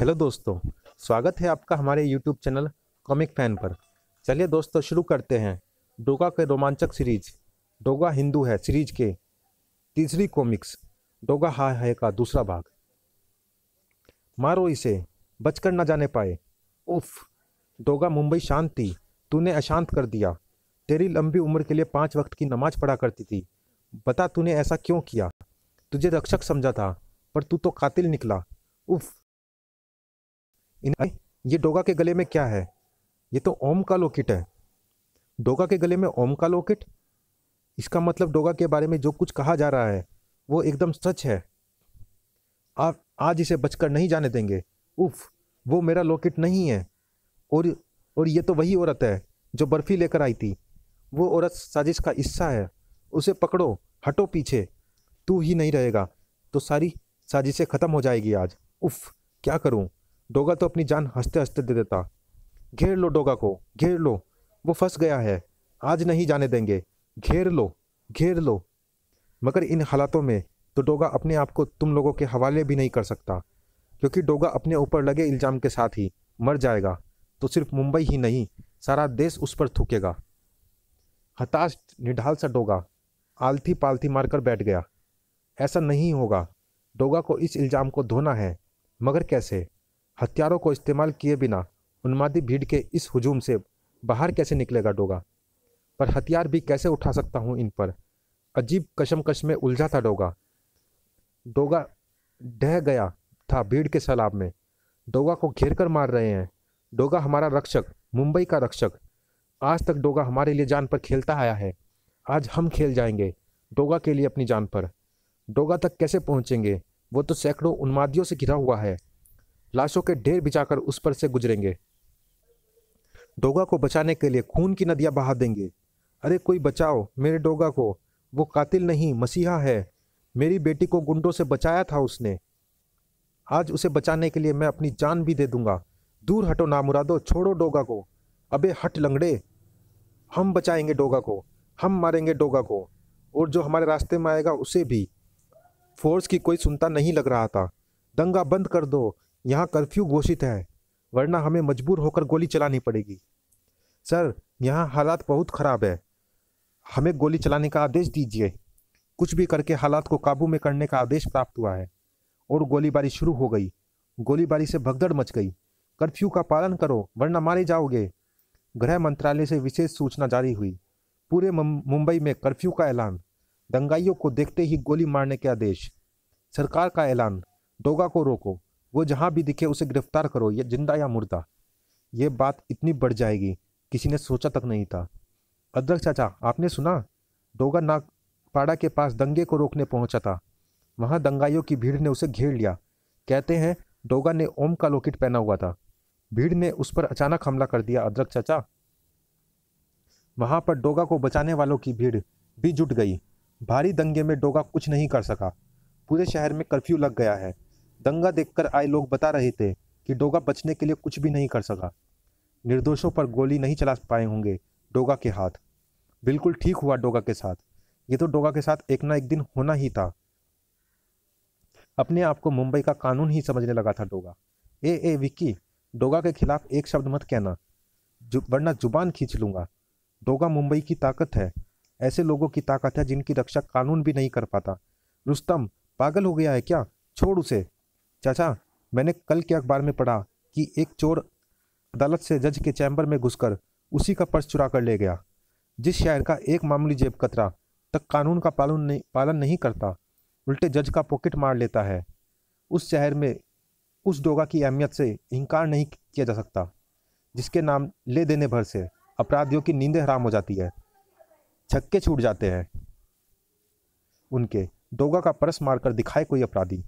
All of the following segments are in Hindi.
हेलो दोस्तों स्वागत है आपका हमारे यूट्यूब चैनल कॉमिक फैन पर चलिए दोस्तों शुरू करते हैं डोगा के रोमांचक सीरीज डोगा हिंदू है सीरीज के तीसरी कॉमिक्स डोगा हा है का दूसरा भाग मारो इसे बचकर न जाने पाए उफ डोगा मुंबई शांत थी तूने अशांत कर दिया तेरी लंबी उम्र के लिए पाँच वक्त की नमाज पढ़ा करती थी बता तूने ऐसा क्यों किया तुझे रक्षक समझा था पर तू तो कातिल निकला उफ इन ये डोगा के गले में क्या है ये तो ओम का लोकिट है डोगा के गले में ओम का लोकिट इसका मतलब डोगा के बारे में जो कुछ कहा जा रहा है वो एकदम सच है आप आज इसे बचकर नहीं जाने देंगे उफ वो मेरा लोकेट नहीं है और और ये तो वही औरत है जो बर्फ़ी लेकर आई थी वो औरत साजिश का हिस्सा है उसे पकड़ो हटो पीछे तू ही नहीं रहेगा तो सारी साजिशें ख़त्म हो जाएगी आज उफ क्या करूँ डोगा तो अपनी जान हंसते हंसते दे देता घेर लो डोगा को घेर लो वो फंस गया है आज नहीं जाने देंगे घेर लो घेर लो मगर इन हालातों में तो डोगा अपने आप को तुम लोगों के हवाले भी नहीं कर सकता क्योंकि डोगा अपने ऊपर लगे इल्ज़ाम के साथ ही मर जाएगा तो सिर्फ मुंबई ही नहीं सारा देश उस पर थूकेगा हताश निढाल सा डोगा आलथी पालथी मारकर बैठ गया ऐसा नहीं होगा डोगा को इस इल्ज़ाम को धोना है मगर कैसे हथियारों को इस्तेमाल किए बिना उन्मादी भीड़ के इस हजूम से बाहर कैसे निकलेगा डोगा पर हथियार भी कैसे उठा सकता हूँ इन पर अजीब कशमकश में उलझा था डोगा डोगा ढह गया था भीड़ के सैलाब में डोगा को घेर कर मार रहे हैं डोगा हमारा रक्षक मुंबई का रक्षक आज तक डोगा हमारे लिए जान पर खेलता आया है आज हम खेल जाएंगे डोगा के लिए अपनी जान पर डोगा तक कैसे पहुंचेंगे वो तो सैकड़ों उन्मादियों से घिरा हुआ है लाशों के ढेर बिछाकर उस पर से गुजरेंगे डोगा को बचाने के लिए खून की नदियाँ बहा देंगे अरे कोई बचाओ मेरे डोगा को वो कातिल नहीं मसीहा है मेरी बेटी को गुंडों से बचाया था उसने आज उसे बचाने के लिए मैं अपनी जान भी दे दूंगा दूर हटो नामुरादो छोड़ो डोगा को अबे हट लंगड़े हम बचाएंगे डोगा को हम मारेंगे डोगा को और जो हमारे रास्ते में आएगा उसे भी फोर्स की कोई सुनता नहीं लग रहा था दंगा बंद कर दो यहाँ कर्फ्यू घोषित है वरना हमें मजबूर होकर गोली चलानी पड़ेगी सर यहाँ हालात बहुत ख़राब है हमें गोली चलाने का आदेश दीजिए कुछ भी करके हालात को काबू में करने का आदेश प्राप्त हुआ है और गोलीबारी शुरू हो गई गोलीबारी से भगदड़ मच गई कर्फ्यू का पालन करो वरना मारे जाओगे गृह मंत्रालय से विशेष सूचना जारी हुई पूरे मुंबई में कर्फ्यू का ऐलान दंगाइयों को देखते ही गोली मारने के आदेश सरकार का ऐलान दोगा को रोको वो जहाँ भी दिखे उसे गिरफ्तार करो ये जिंदा या मुर्दा ये बात इतनी बढ़ जाएगी किसी ने सोचा तक नहीं था अदरक चाचा आपने सुना डोगा नागपाड़ा के पास दंगे को रोकने पहुंचा था वहाँ दंगाइयों की भीड़ ने उसे घेर लिया कहते हैं डोगा ने ओम का लोकिट पहना हुआ था भीड़ ने उस पर अचानक हमला कर दिया अदरक चाचा वहाँ पर डोगा को बचाने वालों की भीड़ भी जुट गई भारी दंगे में डोगा कुछ नहीं कर सका पूरे शहर में कर्फ्यू लग गया है दंगा देखकर आए लोग बता रहे थे कि डोगा बचने के लिए कुछ भी नहीं कर सका निर्दोषों पर गोली नहीं चला पाए होंगे डोगा के हाथ बिल्कुल ठीक हुआ डोगा के साथ ये तो डोगा के साथ एक ना एक दिन होना ही था अपने आप को मुंबई का कानून ही समझने लगा था डोगा ए ए विक्की डोगा के खिलाफ एक शब्द मत कहना जु, वरना जुबान खींच लूंगा डोगा मुंबई की ताकत है ऐसे लोगों की ताकत है जिनकी रक्षा कानून भी नहीं कर पाता रुस्तम पागल हो गया है क्या छोड़ उसे चाचा मैंने कल के अखबार में पढ़ा कि एक चोर अदालत से जज के चैम्बर में घुसकर उसी का पर्स चुरा कर ले गया जिस शहर का एक मामूली जेब कतरा तक कानून का पालन नहीं पालन नहीं करता उल्टे जज का पॉकेट मार लेता है उस शहर में उस डोगा की अहमियत से इनकार नहीं किया जा सकता जिसके नाम ले देने भर से अपराधियों की नींदें हराम हो जाती है छक्के छूट जाते हैं उनके डोगा का परस मारकर दिखाए कोई अपराधी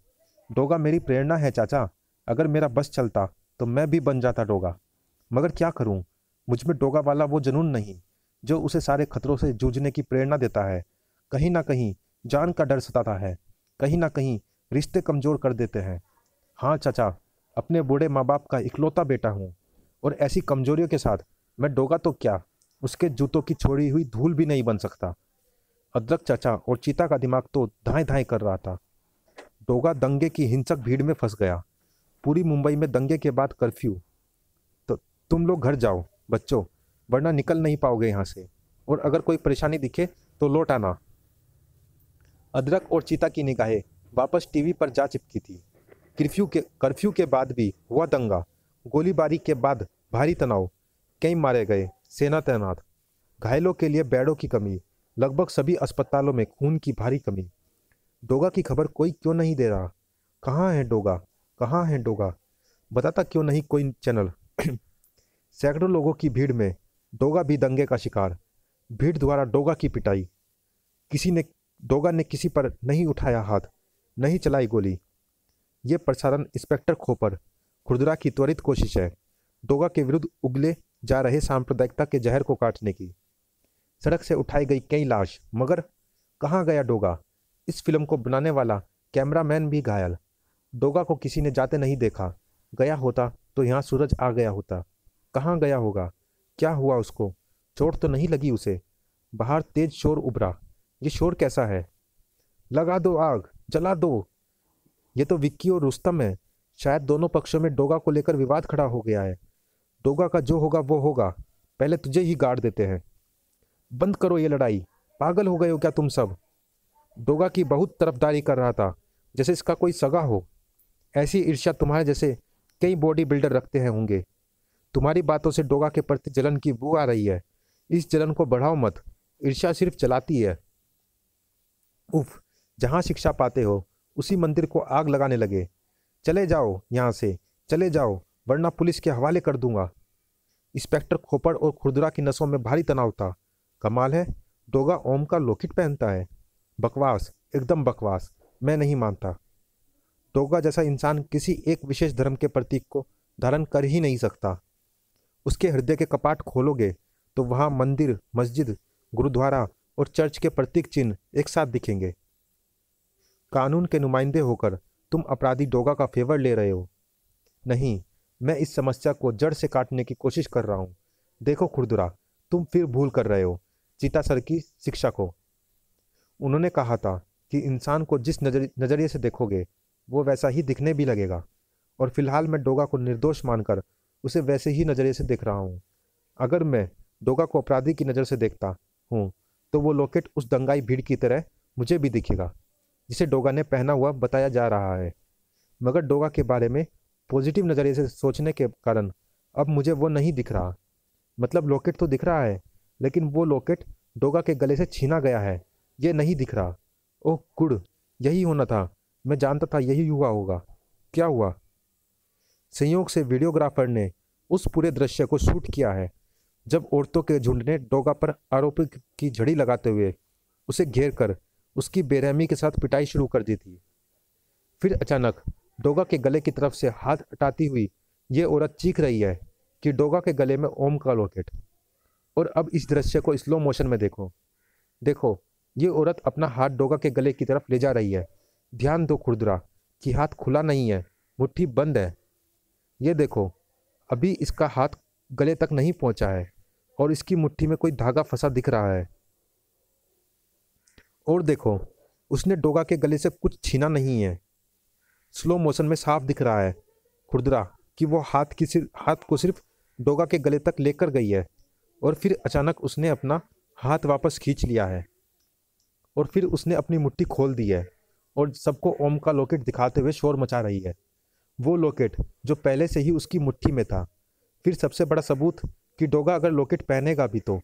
डोगा मेरी प्रेरणा है चाचा अगर मेरा बस चलता तो मैं भी बन जाता डोगा मगर क्या करूं मुझ में डोगा वाला वो जुनून नहीं जो उसे सारे खतरों से जूझने की प्रेरणा देता है कहीं ना कहीं जान का डर सताता है कहीं ना कहीं रिश्ते कमज़ोर कर देते हैं हाँ चाचा अपने बूढ़े माँ बाप का इकलौता बेटा हूँ और ऐसी कमजोरियों के साथ मैं डोगा तो क्या उसके जूतों की छोड़ी हुई धूल भी नहीं बन सकता अदरक चाचा और चीता का दिमाग तो धाएँ धाएँ कर रहा था डोगा दंगे की हिंसक भीड़ में फंस गया पूरी मुंबई में दंगे के बाद कर्फ्यू तो तुम लोग घर जाओ बच्चों वरना निकल नहीं पाओगे यहाँ से और अगर कोई परेशानी दिखे तो लौट आना अदरक और चीता की निगाहें वापस टीवी पर जा चिपकी थी कर्फ्यू के कर्फ्यू के बाद भी हुआ दंगा गोलीबारी के बाद भारी तनाव कई मारे गए सेना तैनात घायलों के लिए बेडों की कमी लगभग सभी अस्पतालों में खून की भारी कमी डोगा की खबर कोई क्यों नहीं दे रहा कहाँ है डोगा कहाँ है डोगा बताता क्यों नहीं कोई चैनल सैकड़ों लोगों की भीड़ में डोगा भी दंगे का शिकार भीड़ द्वारा डोगा की पिटाई किसी ने डोगा ने किसी पर नहीं उठाया हाथ नहीं चलाई गोली ये प्रसारण इंस्पेक्टर खोपर खुरदुरा की त्वरित कोशिश है डोगा के विरुद्ध उगले जा रहे सांप्रदायिकता के जहर को काटने की सड़क से उठाई गई कई लाश मगर कहाँ गया डोगा इस फिल्म को बनाने वाला कैमरामैन भी घायल डोगा को किसी ने जाते नहीं देखा गया होता तो यहाँ सूरज आ गया होता कहाँ गया होगा क्या हुआ उसको चोट तो नहीं लगी उसे बाहर तेज शोर उभरा ये शोर कैसा है लगा दो आग जला दो ये तो विक्की और रुस्तम है शायद दोनों पक्षों में डोगा को लेकर विवाद खड़ा हो गया है डोगा का जो होगा वो होगा पहले तुझे ही गाड़ देते हैं बंद करो ये लड़ाई पागल हो गए हो क्या तुम सब दोगा की बहुत तरफदारी कर रहा था जैसे इसका कोई सगा हो ऐसी ईर्ष्या तुम्हारे जैसे कई बॉडी बिल्डर रखते हैं होंगे तुम्हारी बातों से डोगा के प्रति जलन की बू आ रही है इस जलन को बढ़ाओ मत ईर्ष्या सिर्फ चलाती है उफ जहाँ शिक्षा पाते हो उसी मंदिर को आग लगाने लगे चले जाओ यहाँ से चले जाओ वरना पुलिस के हवाले कर दूंगा इंस्पेक्टर खोपड़ और खुरदुरा की नसों में भारी तनाव था कमाल है डोगा ओम का लोकिट पहनता है बकवास एकदम बकवास मैं नहीं मानता दोगा जैसा इंसान किसी एक विशेष धर्म के प्रतीक को धारण कर ही नहीं सकता उसके हृदय के कपाट खोलोगे तो वहाँ मंदिर मस्जिद गुरुद्वारा और चर्च के प्रतीक चिन्ह एक साथ दिखेंगे कानून के नुमाइंदे होकर तुम अपराधी डोगा का फेवर ले रहे हो नहीं मैं इस समस्या को जड़ से काटने की कोशिश कर रहा हूँ देखो खुरदुरा तुम फिर भूल कर रहे हो चीता सर की शिक्षा को उन्होंने कहा था कि इंसान को जिस नजर नज़रिए से देखोगे वो वैसा ही दिखने भी लगेगा और फिलहाल मैं डोगा को निर्दोष मानकर उसे वैसे ही नज़रिए से देख रहा हूँ अगर मैं डोगा को अपराधी की नज़र से देखता हूँ तो वो लॉकेट उस दंगाई भीड़ की तरह मुझे भी दिखेगा जिसे डोगा ने पहना हुआ बताया जा रहा है मगर डोगा के बारे में पॉजिटिव नज़रिए से सोचने के कारण अब मुझे वो नहीं दिख रहा मतलब लॉकेट तो दिख रहा है लेकिन वो लॉकेट डोगा के गले से छीना गया है ये नहीं दिख रहा ओह गुड़ यही होना था मैं जानता था यही हुआ होगा क्या हुआ संयोग से वीडियोग्राफर ने उस पूरे दृश्य को शूट किया है जब औरतों के झुंड ने डोगा पर आरोपी की झड़ी लगाते हुए उसे घेर कर उसकी बेरहमी के साथ पिटाई शुरू कर दी थी फिर अचानक डोगा के गले की तरफ से हाथ हटाती हुई ये औरत चीख रही है कि डोगा के गले में ओम का लॉकेट और अब इस दृश्य को स्लो मोशन में देखो देखो ये औरत अपना हाथ डोगा के गले की तरफ ले जा रही है ध्यान दो खुरदरा कि हाथ खुला नहीं है मुट्ठी बंद है ये देखो अभी इसका हाथ गले तक नहीं पहुंचा है और इसकी मुट्ठी में कोई धागा फंसा दिख रहा है और देखो उसने डोगा के गले से कुछ छीना नहीं है स्लो मोशन में साफ दिख रहा है खुरदरा कि वो हाथ की सिर्फ हाथ को सिर्फ डोगा के गले तक लेकर गई है और फिर अचानक उसने अपना हाथ वापस खींच लिया है और फिर उसने अपनी मुट्ठी खोल दी है और सबको ओम का लॉकेट दिखाते हुए शोर मचा रही है वो लॉकेट जो पहले से ही उसकी मुट्ठी में था फिर सबसे बड़ा सबूत कि डोगा अगर लॉकेट पहनेगा भी तो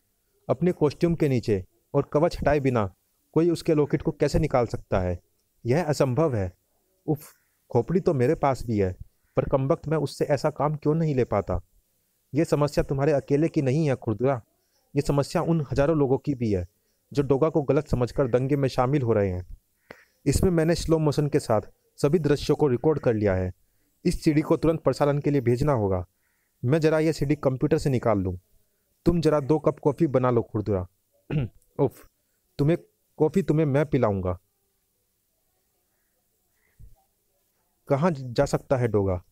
अपने कॉस्ट्यूम के नीचे और कवच हटाए बिना कोई उसके लॉकेट को कैसे निकाल सकता है यह असंभव है उफ खोपड़ी तो मेरे पास भी है पर कम वक्त मैं उससे ऐसा काम क्यों नहीं ले पाता यह समस्या तुम्हारे अकेले की नहीं है खुर्दरा ये समस्या उन हजारों लोगों की भी है जो डोगा को गलत समझकर दंगे में शामिल हो रहे हैं इसमें मैंने स्लो मोशन के साथ सभी दृश्यों को रिकॉर्ड कर लिया है इस सीढ़ी को तुरंत प्रसारण के लिए भेजना होगा मैं ज़रा यह सीढ़ी कंप्यूटर से निकाल लूँ तुम जरा दो कप कॉफ़ी बना लो खुरदुरा उफ तुम्हें कॉफ़ी तुम्हें मैं पिलाऊंगा कहाँ जा सकता है डोगा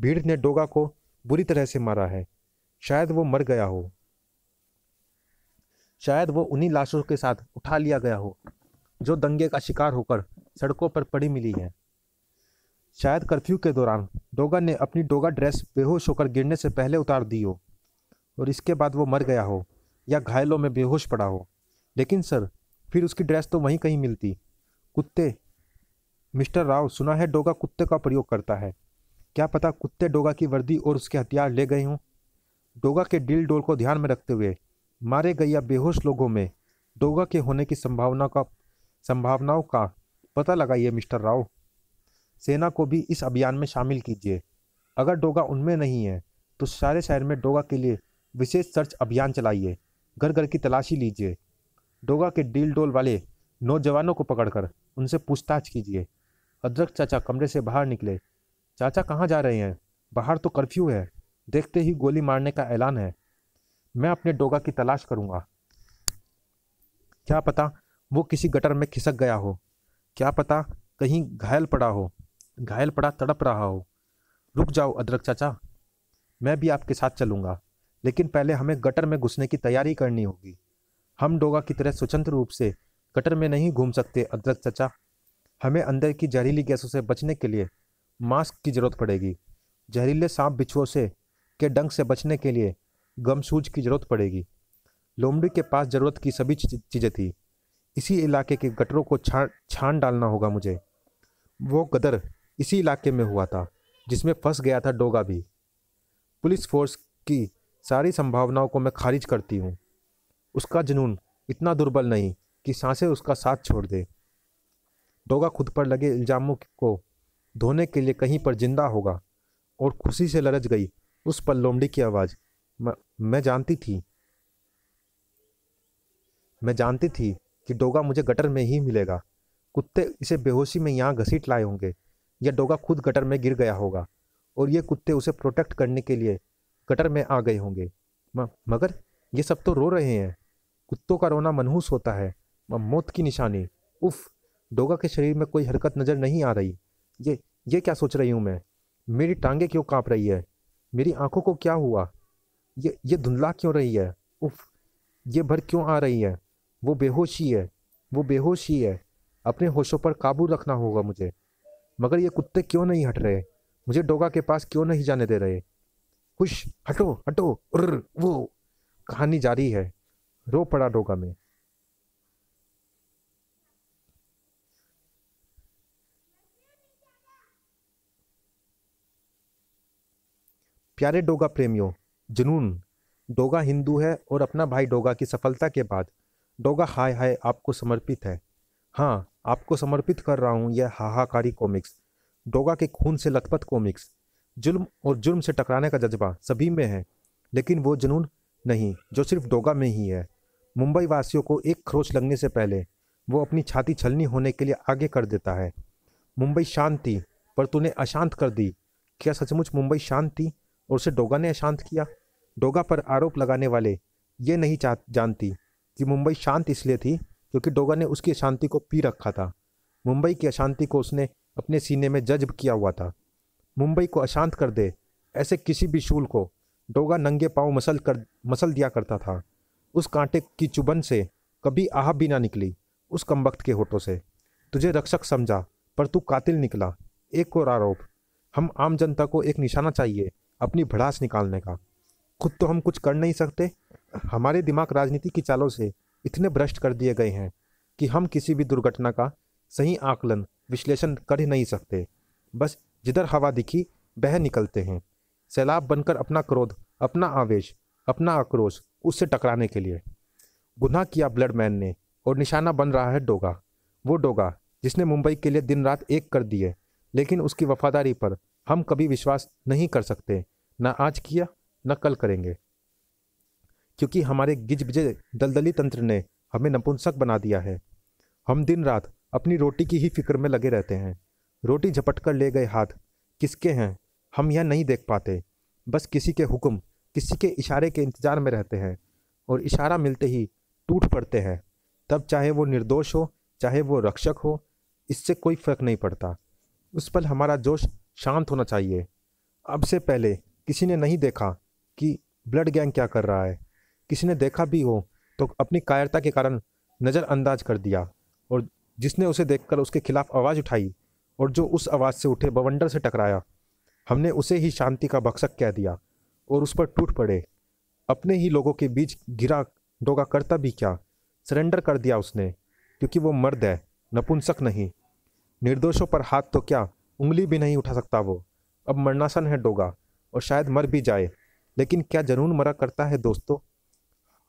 भीड़ ने डोगा को बुरी तरह से मारा है शायद वो मर गया हो शायद वो उन्हीं लाशों के साथ उठा लिया गया हो जो दंगे का शिकार होकर सड़कों पर पड़ी मिली है शायद कर्फ्यू के दौरान डोगा ने अपनी डोगा ड्रेस बेहोश होकर गिरने से पहले उतार दी हो और इसके बाद वो मर गया हो या घायलों में बेहोश पड़ा हो लेकिन सर फिर उसकी ड्रेस तो वहीं कहीं मिलती कुत्ते मिस्टर राव सुना है डोगा कुत्ते का प्रयोग करता है क्या पता कुत्ते डोगा की वर्दी और उसके हथियार ले गए हों डोगा के डिल डोल को ध्यान में रखते हुए मारे गए या बेहोश लोगों में डोगा के होने की संभावना का संभावनाओं का पता लगाइए मिस्टर राव सेना को भी इस अभियान में शामिल कीजिए अगर डोगा उनमें नहीं है तो सारे शहर में डोगा के लिए विशेष सर्च अभियान चलाइए घर घर की तलाशी लीजिए डोगा के डील डोल वाले नौजवानों को पकड़कर उनसे पूछताछ कीजिए अदरक चाचा कमरे से बाहर निकले चाचा कहाँ जा रहे हैं बाहर तो कर्फ्यू है देखते ही गोली मारने का ऐलान है मैं अपने डोगा की तलाश करूंगा क्या पता वो किसी गटर में खिसक गया हो क्या पता कहीं घायल पड़ा हो घायल पड़ा तड़प रहा हो रुक जाओ अदरक चाचा मैं भी आपके साथ चलूंगा लेकिन पहले हमें गटर में घुसने की तैयारी करनी होगी हम डोगा की तरह स्वतंत्र रूप से गटर में नहीं घूम सकते अदरक चचा हमें अंदर की जहरीली गैसों से बचने के लिए मास्क की ज़रूरत पड़ेगी जहरीले सांप बिछुओं से के डंक से बचने के लिए गम की ज़रूरत पड़ेगी लोमड़ी के पास ज़रूरत की सभी चीज़ें थी इसी इलाके के गटरों को छान छान डालना होगा मुझे वो गदर इसी इलाके में हुआ था जिसमें फंस गया था डोगा भी पुलिस फोर्स की सारी संभावनाओं को मैं खारिज करती हूँ उसका जुनून इतना दुर्बल नहीं कि सांसें उसका साथ छोड़ दे डोगा खुद पर लगे इल्ज़ामों को धोने के लिए कहीं पर जिंदा होगा और खुशी से लरज गई उस पर लोमड़ी की आवाज़ मैं जानती थी मैं जानती थी कि डोगा मुझे गटर में ही मिलेगा कुत्ते इसे बेहोशी में यहाँ घसीट लाए होंगे या डोगा खुद गटर में गिर गया होगा और ये कुत्ते उसे प्रोटेक्ट करने के लिए गटर में आ गए होंगे मगर ये सब तो रो रहे हैं कुत्तों का रोना मनहूस होता है मौत की निशानी उफ डोगा के शरीर में कोई हरकत नज़र नहीं आ रही ये ये क्या सोच रही हूँ मैं मेरी टांगे क्यों काँप रही है मेरी आंखों को क्या हुआ ये ये धुंधला क्यों रही है उफ ये भर क्यों आ रही है वो बेहोशी है वो बेहोशी है अपने होशों पर काबू रखना होगा मुझे मगर ये कुत्ते क्यों नहीं हट रहे मुझे डोगा के पास क्यों नहीं जाने दे रहे खुश हटो हटो उर्र वो कहानी जारी है रो पड़ा डोगा में प्यारे डोगा प्रेमियों जुनून डोगा हिंदू है और अपना भाई डोगा की सफलता के बाद डोगा हाय हाय आपको समर्पित है हाँ आपको समर्पित कर रहा हूँ यह हाहाकारी कॉमिक्स डोगा के खून से लथपथ कॉमिक्स जुल्म और जुर्म से टकराने का जज्बा सभी में है लेकिन वो जुनून नहीं जो सिर्फ डोगा में ही है मुंबई वासियों को एक खरोच लगने से पहले वो अपनी छाती छलनी होने के लिए आगे कर देता है मुंबई शांति पर तूने अशांत कर दी क्या सचमुच मुंबई शांति और उसे डोगा ने अशांत किया डोगा पर आरोप लगाने वाले ये नहीं चाह जानती कि मुंबई शांत इसलिए थी क्योंकि डोगा ने उसकी अशांति को पी रखा था मुंबई की अशांति को उसने अपने सीने में जज्ब किया हुआ था मुंबई को अशांत कर दे ऐसे किसी भी शूल को डोगा नंगे पाँव मसल कर मसल दिया करता था उस कांटे की चुबन से कभी आह भी ना निकली उस कमबख्त के होठों से तुझे रक्षक समझा पर तू कातिल निकला एक और आरोप हम आम जनता को एक निशाना चाहिए अपनी भड़ास निकालने का खुद तो हम कुछ कर नहीं सकते हमारे दिमाग राजनीति की चालों से इतने भ्रष्ट कर दिए गए हैं कि हम किसी भी दुर्घटना का सही आकलन विश्लेषण कर ही नहीं सकते बस जिधर हवा दिखी बह निकलते हैं सैलाब बनकर अपना क्रोध अपना आवेश अपना आक्रोश उससे टकराने के लिए गुना किया ब्लड मैन ने और निशाना बन रहा है डोगा वो डोगा जिसने मुंबई के लिए दिन रात एक कर दिए लेकिन उसकी वफादारी पर हम कभी विश्वास नहीं कर सकते ना आज किया ना कल करेंगे क्योंकि हमारे गिजबिजे दलदली तंत्र ने हमें नपुंसक बना दिया है हम दिन रात अपनी रोटी की ही फिक्र में लगे रहते हैं रोटी झपट कर ले गए हाथ किसके हैं हम यह नहीं देख पाते बस किसी के हुक्म किसी के इशारे के इंतज़ार में रहते हैं और इशारा मिलते ही टूट पड़ते हैं तब चाहे वो निर्दोष हो चाहे वो रक्षक हो इससे कोई फर्क नहीं पड़ता उस पल हमारा जोश शांत होना चाहिए अब से पहले किसी ने नहीं देखा कि ब्लड गैंग क्या कर रहा है किसी ने देखा भी हो तो अपनी कायरता के कारण नज़रअंदाज कर दिया और जिसने उसे देखकर उसके खिलाफ आवाज़ उठाई और जो उस आवाज़ से उठे बवंडर से टकराया हमने उसे ही शांति का बक्सक कह दिया और उस पर टूट पड़े अपने ही लोगों के बीच गिरा डोगा करता भी क्या सरेंडर कर दिया उसने क्योंकि वो मर्द है नपुंसक नहीं निर्दोषों पर हाथ तो क्या उंगली भी नहीं उठा सकता वो अब मरनासन है डोगा और शायद मर भी जाए लेकिन क्या जनून मरा करता है दोस्तों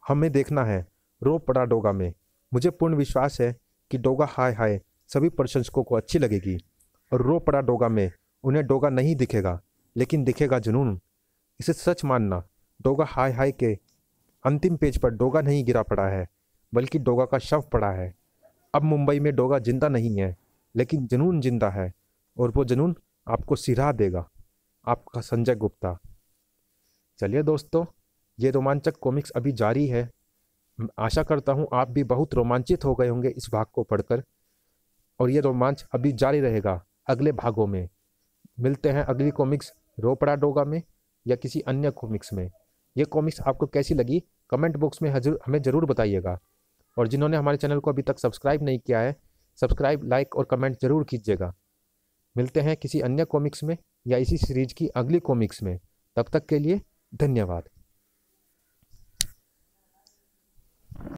हमें देखना है रो पड़ा डोगा में मुझे पूर्ण विश्वास है कि डोगा हाय हाय सभी प्रशंसकों को अच्छी लगेगी और रो पड़ा डोगा में उन्हें डोगा नहीं दिखेगा लेकिन दिखेगा जुनून इसे सच मानना डोगा हाय हाय के अंतिम पेज पर डोगा नहीं गिरा पड़ा है बल्कि डोगा का शव पड़ा है अब मुंबई में डोगा जिंदा नहीं है लेकिन जुनून जिंदा है और वो जुनून आपको सिरा देगा आपका संजय गुप्ता चलिए दोस्तों ये रोमांचक कॉमिक्स अभी जारी है आशा करता हूँ आप भी बहुत रोमांचित हो गए होंगे इस भाग को पढ़कर और ये रोमांच अभी जारी रहेगा अगले भागों में मिलते हैं अगली कॉमिक्स रोपड़ा डोगा में या किसी अन्य कॉमिक्स में ये कॉमिक्स आपको कैसी लगी कमेंट बॉक्स में हजर, हमें ज़रूर बताइएगा और जिन्होंने हमारे चैनल को अभी तक सब्सक्राइब नहीं किया है सब्सक्राइब लाइक और कमेंट ज़रूर कीजिएगा मिलते हैं किसी अन्य कॉमिक्स में या इसी सीरीज की अगली कॉमिक्स में तब तक के लिए धन्यवाद